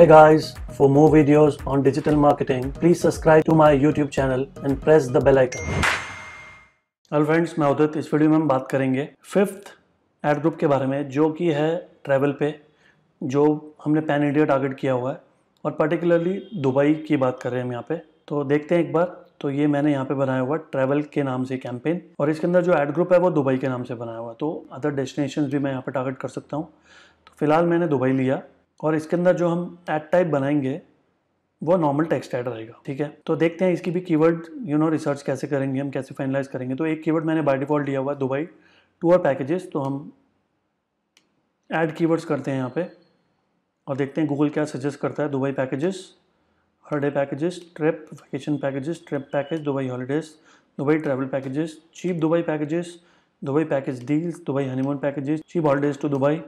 Hey guys, for more videos on digital marketing, please subscribe to my YouTube channel and press the bell icon. Hello friends मैं उदित इस video में हम बात करेंगे fifth ad group के बारे में जो कि है ट्रैवल पे जो हमने पैन इंडिया टारगेट किया हुआ है और पर्टिकुलरली दुबई की बात कर रहे हैं हम यहाँ पे तो देखते हैं एक बार तो ये मैंने यहाँ पे बनाया हुआ ट्रैवल के नाम से कैंपेन और इसके अंदर जो एड ग्रुप है वो दुबई के नाम से बनाया हुआ तो अदर डेस्टिनेशन भी मैं यहाँ पर टारगेट कर सकता हूँ तो फिलहाल मैंने दुबई लिया और इसके अंदर जो हम एड टाइप बनाएंगे वो नॉर्मल टेक्स्ट ऐड रहेगा ठीक है तो देखते हैं इसकी भी कीवर्ड यू नो रिसर्च कैसे करेंगे हम कैसे फाइनलाइज करेंगे तो एक कीवर्ड मैंने बाय डिफॉल्ट दिया हुआ है दुबई टूअर पैकेजेस तो हम ऐड कीवर्ड्स करते हैं यहाँ पे और देखते हैं गूगल क्या सजेस्ट करता है Dubai packages holiday packages trip vacation packages trip package Dubai holidays Dubai travel packages cheap Dubai packages Dubai package deals Dubai honeymoon packages cheap holidays to Dubai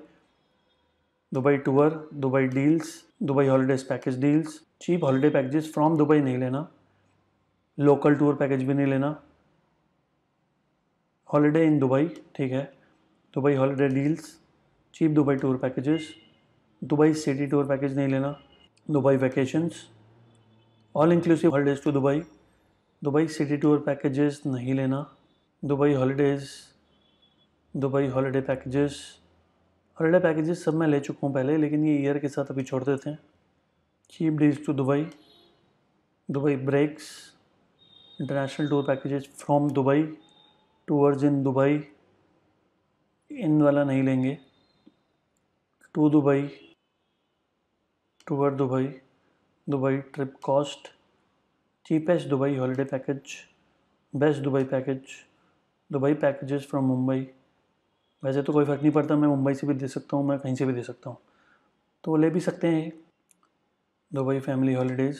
Dubai tour Dubai deals Dubai holidays package deals cheap holiday packages from Dubai नहीं लेना local tour package भी नहीं लेना holiday इन Dubai ठीक है Dubai holiday deals cheap Dubai tour packages Dubai city tour package नहीं लेना Dubai vacations all inclusive holidays to Dubai Dubai city tour packages नहीं लेना Dubai holidays Dubai holiday packages हरडे पैकेजेस सब मैं ले चुका हूँ पहले लेकिन ये ईयर के साथ अभी छोड़ देते हैं cheap deals to Dubai Dubai breaks international tour packages from Dubai tours in Dubai in वाला नहीं लेंगे to Dubai tour Dubai Dubai trip cost cheapest Dubai holiday package best Dubai package Dubai packages from Mumbai वैसे तो कोई फ़र्क नहीं पड़ता मैं मुंबई से भी दे सकता हूँ मैं कहीं से भी दे सकता हूँ तो वो ले भी सकते हैं Dubai family holidays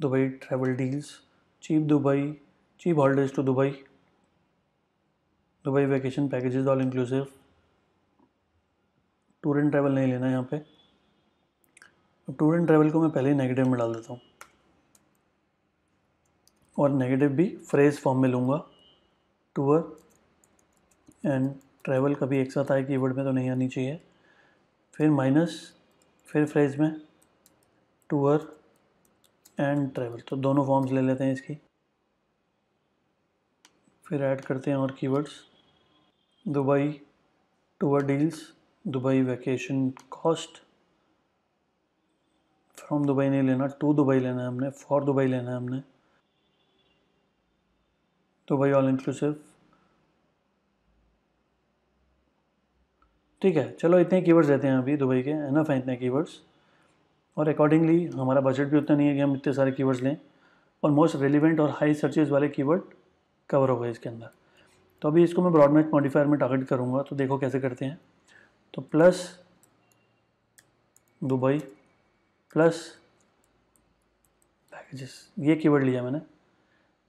Dubai travel deals cheap Dubai cheap holidays to Dubai Dubai vacation packages all inclusive tour and travel नहीं लेना यहाँ पे अब टूर एंड ट्रैवल को मैं पहले ही नेगेटिव में डाल देता हूँ और नेगेटिव भी फ्रेज फॉर्म में लूँगा टूर एंड ट्रैवल कभी एक साथ आए कीवर्ड में तो नहीं आनी चाहिए फिर माइनस फिर फ्रेज में टूअर एंड ट्रैवल तो दोनों फॉर्म्स ले लेते हैं इसकी फिर ऐड करते हैं और keywords Dubai tour deals Dubai vacation cost from Dubai नहीं लेना टू दुबई लेना है हमने फॉर दुबई लेना है हमने दुबई ऑल इंक्लूसिव ठीक है चलो इतने कीवर्ड्स देते हैं अभी दुबई के एनफ हैं इतने कीवर्ड्स और अकॉर्डिंगली हमारा बजट भी उतना नहीं है कि हम इतने सारे कीवर्ड्स लें और मोस्ट रेलिवेंट और हाई सर्चेज वाले कीवर्ड कवर हो गए इसके अंदर तो अभी इसको मैं ब्रॉडमेट मॉडिफायर में टारगेट करूँगा तो देखो कैसे करते हैं तो प्लस दुबई प्लस पैकेजेस ये कीवर्ड लिया मैंने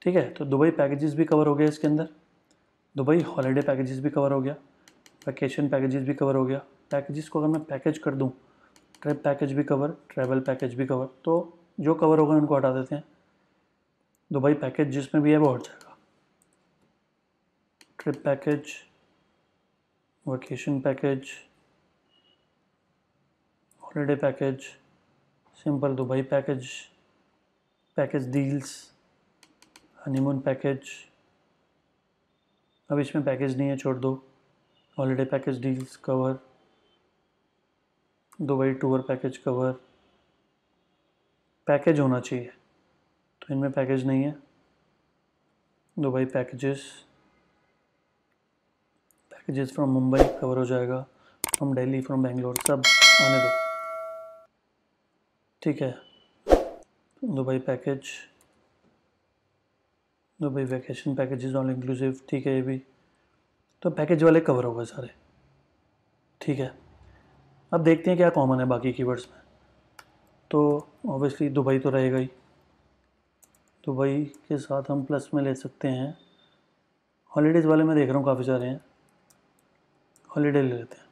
ठीक है तो दुबई पैकेजेस भी कवर हो गया इसके अंदर दुबई हॉलीडे पैकेजेस भी कवर हो गया वैकेशन पैकेजेस भी कवर हो गया पैकेजेस को अगर मैं पैकेज कर दूँ ट्रिप पैकेज भी कवर ट्रैवल पैकेज भी कवर तो जो कवर होगा उनको हटा देते हैं दुबई पैकेज जिसमें भी है वो हट जाएगा trip package vacation package holiday package simple Dubai package package deals honeymoon package अब इसमें पैकेज नहीं है छोड़ दो holiday package deals cover Dubai tour package cover package होना चाहिए तो इनमें पैकेज नहीं है Dubai packages packages from Mumbai cover हो जाएगा फ्रॉम दिल्ली फ्रॉम बेंगलोर सब आने दो ठीक है Dubai package Dubai vacation packages all inclusive ठीक है ये भी तो पैकेज वाले कवर हो गए सारे ठीक है अब देखते हैं क्या कॉमन है बाकी कीवर्ड्स में तो ऑब्वियसली दुबई तो रहेगा ही दुबई के साथ हम प्लस में ले सकते हैं हॉलीडेज़ वाले मैं देख रहा हूँ काफ़ी सारे हैं हॉलीडे ले लेते हैं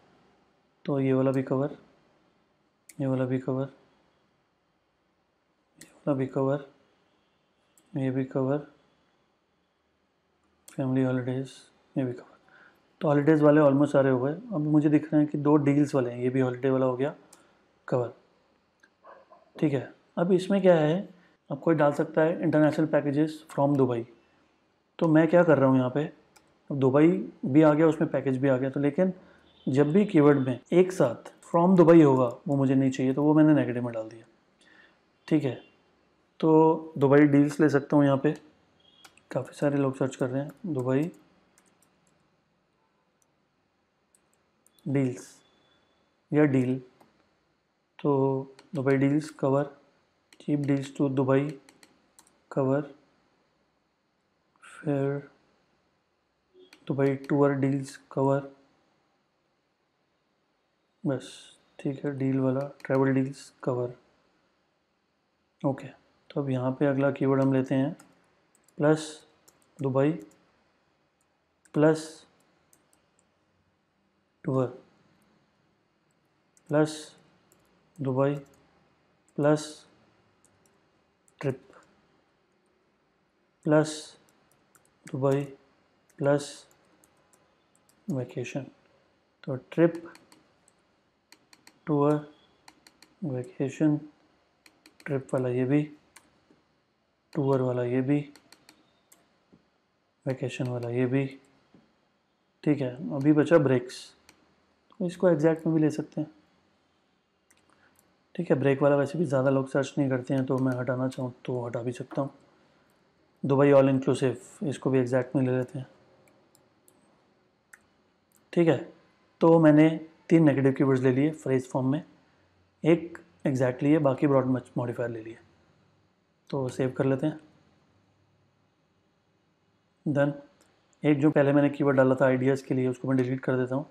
तो ये वाला भी कवर ये वाला भी कवर ये वाला भी कवर ये भी कवर फैमिली हॉलीडेज़ ये भी कवर तो हॉलीडेज़ वाले ऑलमोस्ट सारे हो गए अब मुझे दिख रहे हैं कि दो डील्स वाले हैं ये भी हॉलीडे वाला हो गया कवर ठीक है अब इसमें क्या है अब कोई डाल सकता है इंटरनेशनल पैकेजेस फ्रॉम दुबई तो मैं क्या कर रहा हूँ यहाँ पे अब दुबई भी आ गया उसमें पैकेज भी आ गया तो लेकिन जब भी कीवर्ड में एक साथ फ्रॉम दुबई होगा वो मुझे नहीं चाहिए तो वो मैंने नेगेटिव में डाल दिया ठीक है तो दुबई डील्स ले सकता हूँ यहाँ पे काफ़ी सारे लोग सर्च कर रहे हैं दुबई डील्स या डील तो Dubai deals cover cheap deals to तो दुबई कवर फिर दुबई टूर डील्स कवर बस ठीक है डील वाला ट्रैवल डील्स कवर ओके तो अब यहाँ पे अगला कीवर्ड हम लेते हैं plus Dubai plus tour plus Dubai plus trip plus Dubai plus vacation तो ट्रिप टूर वेकेशन ट्रिप वाला ये भी टूर वाला ये भी वेकेशन वाला ये भी ठीक है अभी बचा ब्रेक्स इसको एग्जैक्ट में भी ले सकते हैं ठीक है ब्रेक वाला वैसे भी ज़्यादा लोग सर्च नहीं करते हैं तो मैं हटाना चाहूँ तो हटा भी सकता हूँ दुबई ऑल इंक्लूसिव इसको भी एग्जैक्ट में ले लेते हैं ठीक है तो मैंने तीन नेगेटिव कीवर्ड्स ले लिए फ्रेज फॉर्म में एक एग्जैक्ट लिए बाकी ब्रॉड मॉडिफायर ले लिए तो सेव कर लेते हैं देन एक जो पहले मैंने कीवर्ड डाला था आइडियाज़ के लिए उसको मैं डिलीट कर देता हूँ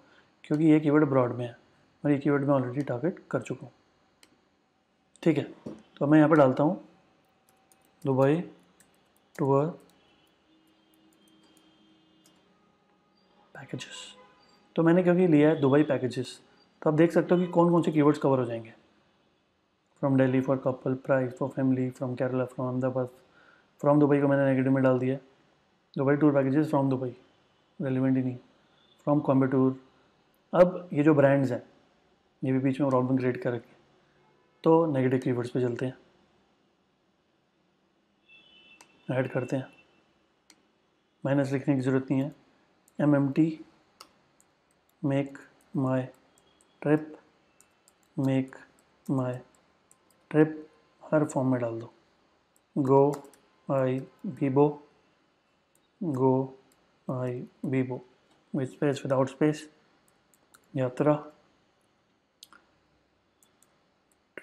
क्योंकि ये कीवर्ड ब्रॉड में है और ये कीवर्ड में ऑलरेडी टारगेट कर चुका हूँ ठीक है तो मैं यहाँ पर डालता हूँ दुबई टूअर पैकेजेस तो मैंने क्योंकि लिया है दुबई पैकेजेस तो आप देख सकते हो कि कौन कौन से कीवर्ड्स कवर हो जाएंगे from Delhi for couple price for family from Kerala from Ahmedabad from Dubai को मैंने नेगेटिव में डाल दिया Dubai tour packages from Dubai relevant ही नहीं फ्रॉम कॉम्बे टूर अब ये जो ब्रांड्स हैं ये भी बीच में प्रॉब्लम क्रिएट कर रखें तो नेगेटिव कीवर्ड्स पे चलते हैं ऐड करते हैं माइनस लिखने की ज़रूरत नहीं है M M T make my trip make my trip हर फॉर्म में डाल दो Goibibo Goibibo with space without space Yatra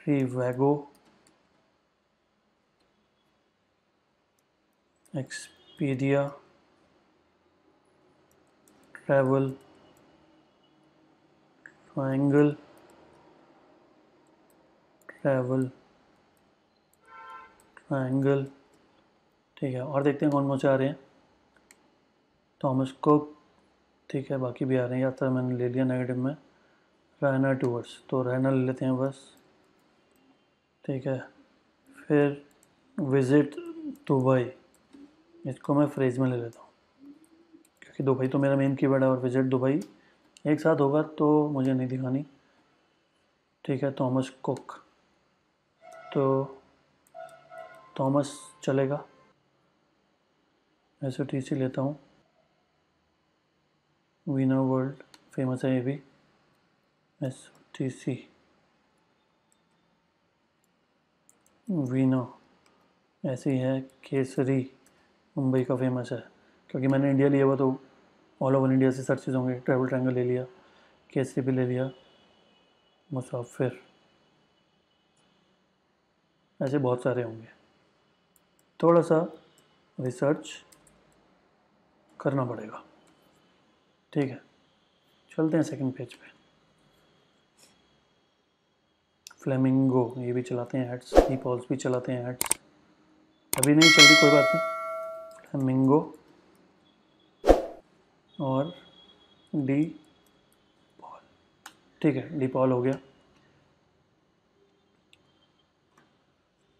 Wego Expedia travel triangle travel triangle ठीक है और देखते हैं कौन कौन से आ रहे हैं थॉमस कुक ठीक है बाकी बिहार यात्रा तो मैंने ले लिया नेगेटिव में रहना टूवर्ड्स तो रहना ले लेते हैं बस ठीक है फिर विज़िट दुबई इसको मैं फ्रेज में ले लेता हूँ क्योंकि दुबई तो मेरा मेन कीवर्ड है और विज़िट दुबई एक साथ होगा तो मुझे नहीं दिखानी ठीक है थॉमस कुक तो थॉमस चलेगा ऐसे टी लेता हूँ वीना वर्ल्ड फेमस है ये भी एस टी सी वीना ऐसी है केसरी मुंबई का फेमस है क्योंकि मैंने इंडिया लिया हुआ तो ऑल ओवर इंडिया से सर्चेज होंगे ट्रैवल ट्रैंगल ले लिया केसरी भी ले लिया मुसाफिर ऐसे बहुत सारे होंगे थोड़ा सा रिसर्च करना पड़ेगा ठीक है चलते हैं सेकंड पेज पे फ्लेमिंगो ये भी चलाते हैं हेड्स की पॉल्स भी चलाते हैं हेड्स अभी नहीं चल रही कोई बात नहीं फ्लेमिंगो और डी पॉल ठीक है डी पॉल हो गया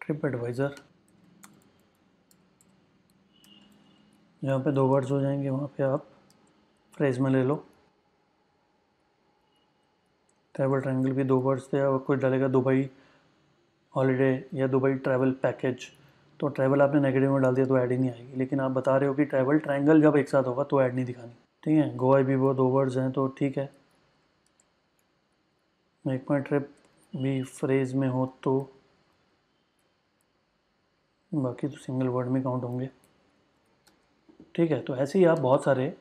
ट्रिप एडवाइज़र जहाँ पे दो वर्ड्स हो जाएंगे वहाँ पे आप में ले लो ट्रैवल ट्रैंगल भी दो वर्ड्स थे और कोई डालेगा दुबई हॉलीडे या दुबई ट्रैवल पैकेज तो ट्रैवल आपने नेगेटिव में डाल दिया तो ऐड ही नहीं आएगी लेकिन आप बता रहे हो कि ट्रैवल ट्रैंगल जब एक साथ होगा तो ऐड नहीं दिखानी ठीक है गोवा भी वो दो वर्ड्स हैं तो ठीक है मेक माई ट्रिप भी फ्रेज में हो तो बाकी तो सिंगल वर्ड में काउंट होंगे ठीक है तो ऐसे ही आप बहुत सारे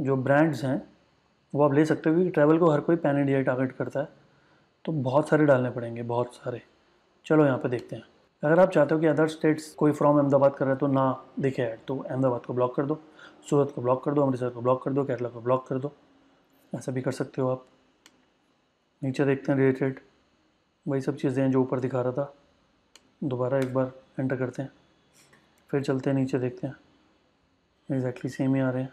जो ब्रांड्स हैं वो आप ले सकते हो क्योंकि ट्रैवल को हर कोई पैन इंडिया टारगेट करता है तो बहुत सारे डालने पड़ेंगे बहुत सारे चलो यहाँ पर देखते हैं अगर आप चाहते हो कि अदर स्टेट्स कोई फ्रॉम अहमदाबाद कर रहा है तो ना दिखे ऐड तो अहमदाबाद को ब्लॉक कर दो सूरत को ब्लॉक कर दो अमृतसर को ब्लॉक कर दो केरला को ब्लॉक कर दो ऐसा भी कर सकते हो आप नीचे देखते हैं रिलेटेड वही सब चीज़ें हैं जो ऊपर दिखा रहा था दोबारा एक बार एंटर करते हैं फिर चलते हैं नीचे देखते हैं एग्जैक्टली सेम ही आ रहे हैं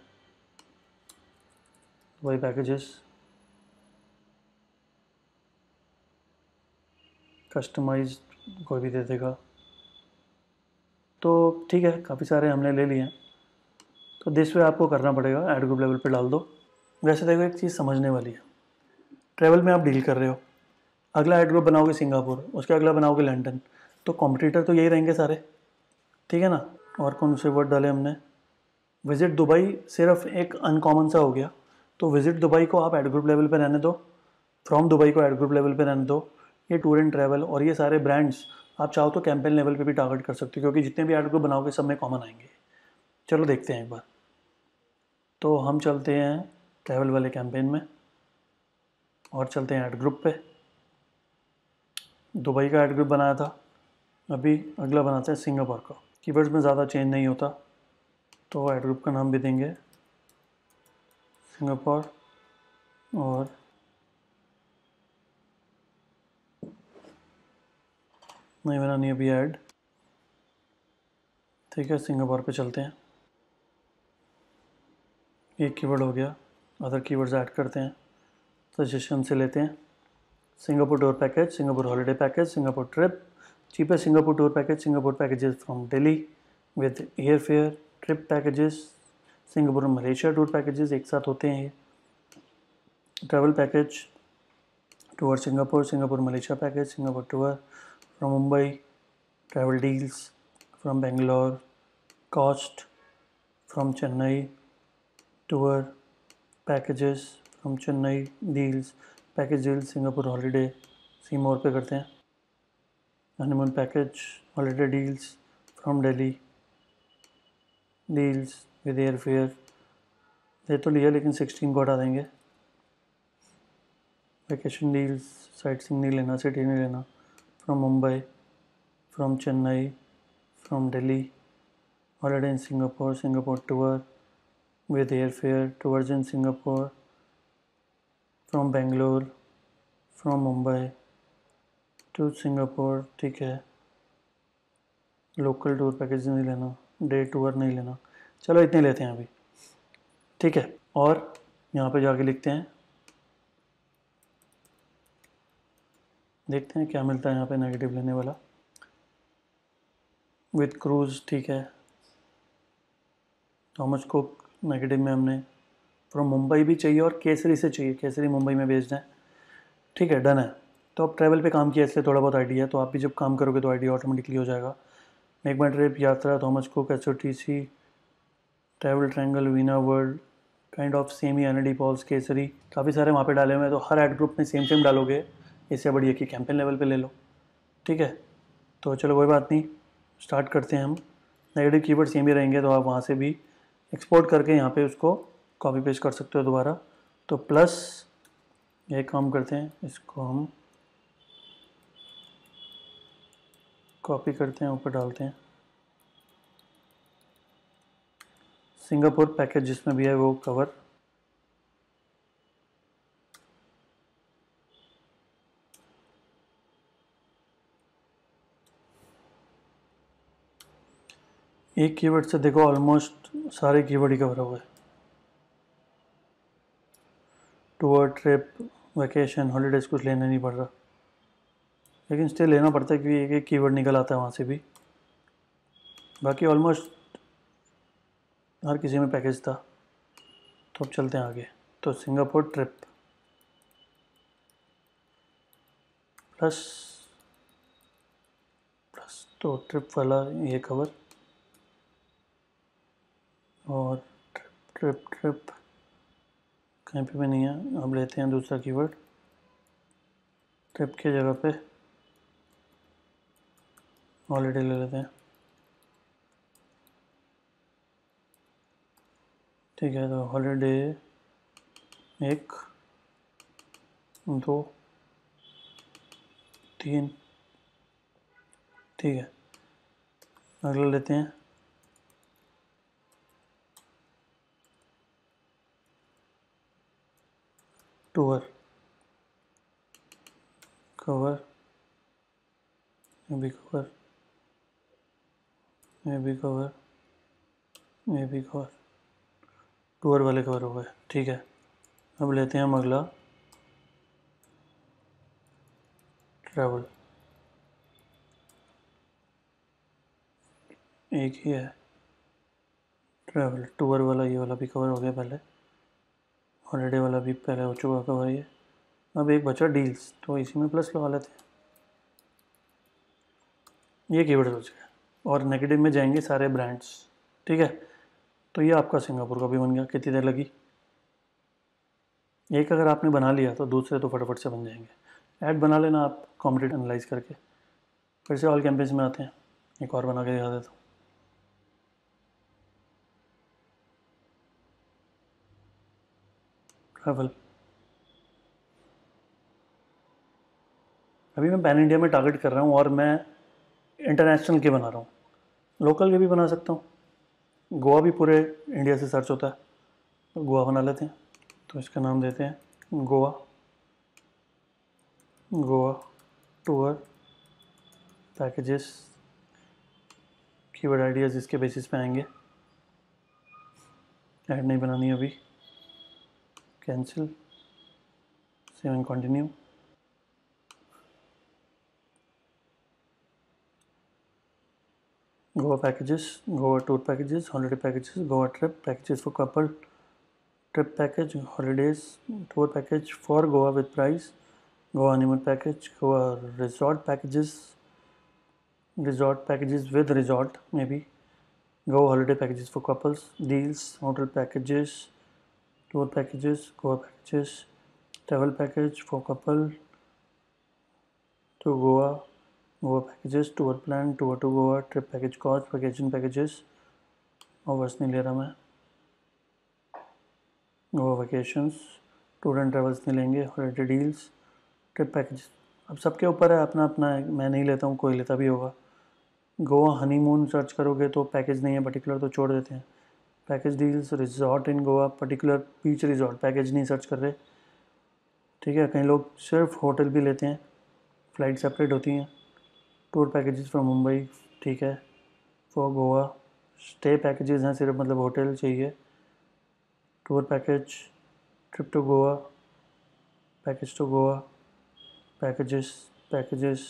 वही पैकेजेस कस्टमाइज कोई भी दे देगा तो ठीक है काफ़ी सारे हमने ले लिए हैं तो दिस वे आपको करना पड़ेगा एड ग्रुप लेवल पे डाल दो वैसे देखो एक चीज़ समझने वाली है ट्रैवल में आप डील कर रहे हो अगला एड ग्रुप बनाओगे सिंगापुर उसके अगला बनाओगे लंडन तो कॉम्पिटिटर तो यही रहेंगे सारे ठीक है ना और कौन से वर्ड डाले हमने विज़िट दुबई सिर्फ एक अनकॉमन सा हो गया तो विजिट दुबई को आप एड ग्रुप लेवल पर रहने दो फ्रॉम दुबई को एड ग्रुप लेवल पर रहने दो ये टूर एंड ट्रैवल और ये सारे ब्रांड्स आप चाहो तो कैंपेन लेवल पे भी टारगेट कर सकते हो क्योंकि जितने भी एड ग्रुप बनाओगे सब में कॉमन आएंगे चलो देखते हैं एक बार तो हम चलते हैं ट्रैवल वाले कैंपेन में और चलते हैं एड ग्रुप पे दुबई का एड ग्रुप बनाया था अभी अगला बनाते हैं सिंगापुर का कीवर्ड्स में ज़्यादा चेंज नहीं होता तो एड ग्रुप का नाम भी देंगे सिंगापुर और नहीं बनानी अभी ऐड ठीक है सिंगापुर पे चलते हैं एक कीवर्ड हो गया अदर कीवर्ड्स ऐड करते हैं सजेशन से लेते हैं Singapore tour package Singapore holiday package Singapore trip Singapore tour package Singapore packages from Delhi with airfare trip packages Singapore Malaysia tour packages एक साथ होते हैं travel package tour Singapore Singapore Malaysia package Singapore tour from Mumbai travel deals from Bangalore cost from Chennai tour packages from Chennai deals package deals Singapore holiday see more पे करते हैं honeymoon package holiday deals from daily deals with airfare दे तो लिया लेकिन sixteen को हटा देंगे वैकेशन डील्स साइट सिंग नहीं लेना सिटी नहीं लेना from Mumbai from Chennai from Delhi holiday in Singapore Singapore tour with airfare tours in Singapore from Bangalore from Mumbai to Singapore ठीक है लोकल टूर पैकेज नहीं लेना डे टूर नहीं लेना चलो इतने लेते हैं अभी ठीक है और यहाँ पे जाके लिखते हैं देखते हैं क्या मिलता है यहाँ पे नेगेटिव लेने वाला विथ क्रूज ठीक है थॉमस कुक नेगेटिव में हमने फ्रॉम मुंबई भी चाहिए और केसरी से चाहिए केसरी मुंबई में भेजना है ठीक है डन है तो आप ट्रैवल पे काम किया इसलिए थोड़ा बहुत आइडिया है तो आप भी जब काम करोगे तो आइडिया ऑटोमेटिकली हो जाएगा make my trip Yatra Thomas Cook S O T C travel triangle Veena World kind of same ही एनडी पॉल्स केसरी काफ़ी सारे वहाँ पे डाले हुए हैं तो हर एड ग्रुप में सेम सेम डालोगे इससे बढ़िया कि कैंपेन लेवल पे ले लो ठीक है तो चलो कोई बात नहीं स्टार्ट करते हैं हम नेगेटिव कीवर्ड सेम ही रहेंगे तो आप वहाँ से भी एक्सपोर्ट करके यहाँ पे उसको कॉपी पेस्ट कर सकते हो दोबारा तो प्लस ये काम करते हैं इसको हम कॉपी करते हैं ऊपर डालते हैं सिंगापुर पैकेज जिसमें भी है वो कवर एक कीवर्ड से देखो ऑलमोस्ट सारे कीवर्ड ही कवर हुए टूअर ट्रिप वैकेशन हॉलीडेज कुछ लेना नहीं पड़ रहा लेकिन स्टिल लेना पड़ता है क्योंकि एक एक कीवर्ड निकल आता है वहाँ से भी बाकी ऑलमोस्ट हर किसी में पैकेज था तो अब चलते हैं आगे तो सिंगापुर ट्रिप प्लस प्लस तो ट्रिप वाला ये कवर और ट्रिप ट्रिप ट्रिप कहीं पे भी नहीं है अब लेते हैं दूसरा कीवर्ड ट्रिप की जगह पे हॉलीडे ले लेते हैं ठीक है तो हॉलीडे एक दो तीन ठीक है अगला लेते हैं टूअर कवर ये भी कवर ये भी कवर ये भी कवर टूअर वाले कवर हो गए ठीक है अब लेते हैं हम अगला ट्रैवल एक ही है ट्रैवल टूअर वाला ये वाला भी कवर हो गया पहले हॉलीडे वाला भी पहले हो चुका कवर ये अब एक बचा डील्स तो इसी में प्लस लगा लेते हैं ये कीवर्ड सोच गया और नेगेटिव में जाएंगे सारे ब्रांड्स ठीक है तो ये आपका सिंगापुर का भी बन गया कितनी देर लगी एक अगर आपने बना लिया तो दूसरे तो फटाफट से बन जाएंगे ऐड बना लेना आप कॉम्पिटेट एनालाइज करके फिर से ऑल कैंपेन्स में आते हैं एक और बना के दिखा देता हूँ ट्रैवल अभी मैं पैन इंडिया में टारगेट कर रहा हूँ और मैं इंटरनेशनल के बना रहा हूँ लोकल के भी बना सकता हूँ गोवा भी पूरे इंडिया से सर्च होता है तो गोवा बना लेते हैं तो इसका नाम देते हैं Goa Goa tour packages keyword ideas इसके बेसिस पे आएंगे ऐड नहीं बनानी अभी cancel save and continue Goa packages, Goa tour packages, holiday packages, Goa trip packages for couple, trip package, holidays, tour package for Goa with price, Goa honeymoon package, Goa resort packages, resort packages with resort maybe, Goa holiday packages for couples, deals, hotel packages, tour packages, Goa packages, travel package for couple to Goa over packages tour plan tour to goa trip package cost vacation packages overs नहीं ले रहा मैं Goa vacations tour and travels नहीं लेंगे holiday deals trip package अब सबके ऊपर है अपना अपना है मैं नहीं लेता हूँ कोई लेता भी होगा गोवा हनीमून सर्च करोगे तो पैकेज नहीं है पर्टिकुलर तो छोड़ देते हैं package deals resort in Goa particular beach resort package नहीं सर्च कर रहे ठीक है कई लोग सिर्फ होटल भी लेते हैं फ़्लाइट सेपरेट होती हैं टूर पैकेजेस फ्रॉम मुंबई ठीक है फॉर गोवा स्टे पैकेजेस हैं सिर्फ मतलब होटल चाहिए tour package trip to Goa package to Goa packages packages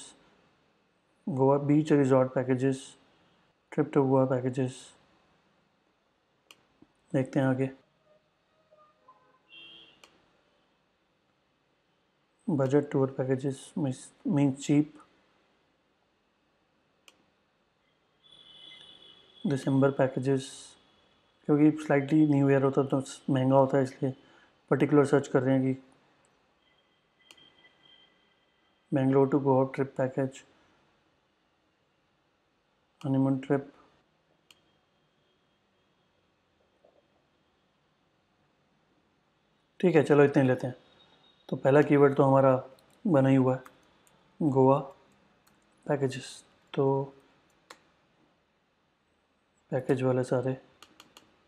Goa beach resort packages trip to Goa packages देखते हैं आगे budget tour packages means cheap December packages क्योंकि स्लाइटली न्यू ईयर होता तो महंगा होता है इसलिए पर्टिकुलर सर्च कर रहे हैं कि Bangalore to Goa trip package honeymoon trip ठीक है चलो इतने लेते हैं तो पहला कीवर्ड तो हमारा बना ही हुआ है गोवा पैकेजेस तो पैकेज वाले सारे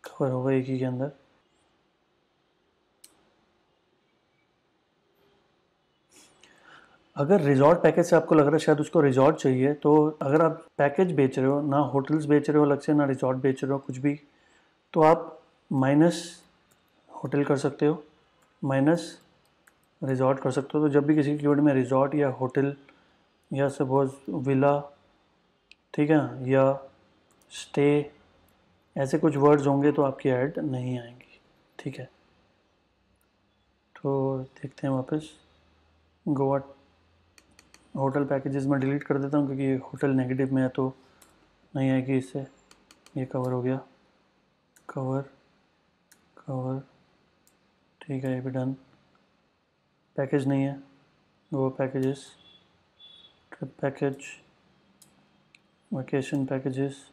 कवर होगा एक ही के अंदर अगर रिजॉर्ट पैकेज से आपको लग रहा है शायद उसको रिजॉर्ट चाहिए तो अगर आप पैकेज बेच रहे हो ना होटल्स बेच रहे हो अलग से ना रिजॉर्ट बेच रहे हो कुछ भी तो आप माइनस होटल कर सकते हो माइनस रिजॉर्ट कर सकते हो तो जब भी किसी कीवर्ड में रिजॉर्ट या होटल या सपोज विला ठीक है या स्टे ऐसे कुछ वर्ड्स होंगे तो आपकी ऐड नहीं आएंगी ठीक है तो देखते हैं वापस गोवा होटल पैकेजेस में डिलीट कर देता हूँ क्योंकि होटल नेगेटिव में है तो नहीं आएगी इससे ये कवर हो गया कवर कवर ठीक है ये भी डन पैकेज नहीं है Goa packages trip package vacation packages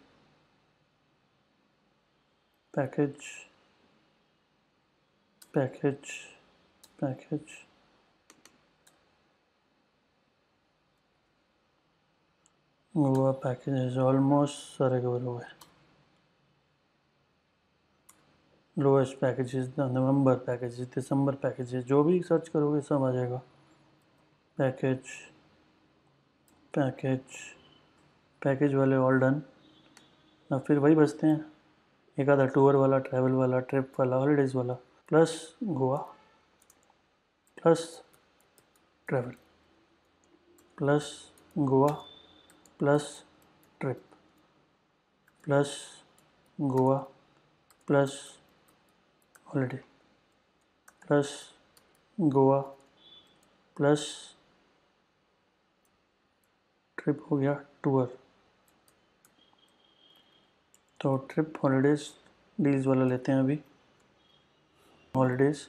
package, package, package. Almost package is almost गए lowest packages November packages December packages जो भी सर्च करोगे सब आ जाएगा पैकेज पैकेज पैकेज वाले ऑल डन अब फिर वही बचते हैं एक आधा टूर वाला ट्रैवल वाला ट्रिप वाला हॉलीडेज़ वाला plus Goa plus travel plus Goa plus trip plus Goa plus holiday plus Goa plus trip हो गया टूर तो ट्रिप हॉलीडेज डील्स वाला लेते हैं अभी holidays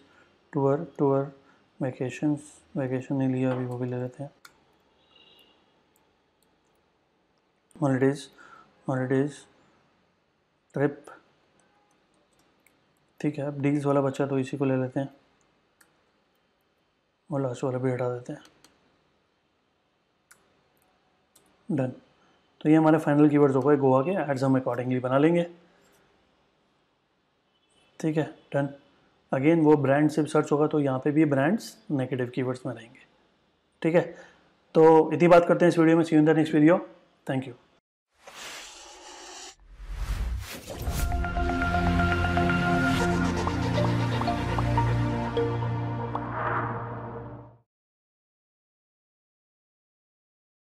tour tour vacation vacation नहीं लिया अभी वो भी ले लेते हैं हॉलीडेज हॉलीडेज ट्रिप ठीक है अब डील्स वाला बच्चा तो इसी को ले लेते हैं और लास्ट वाला भी हटा देते हैं डन तो ये हमारे फाइनल कीवर्ड्स हो गए गोवा के एड्स हम अकॉर्डिंगली बना लेंगे ठीक है डन अगेन वो ब्रांड से सर्च होगा तो यहाँ पे भी ब्रांड्स नेगेटिव कीवर्ड्स में रहेंगे ठीक है तो इतनी बात करते हैं इस वीडियो में see in the next video thank you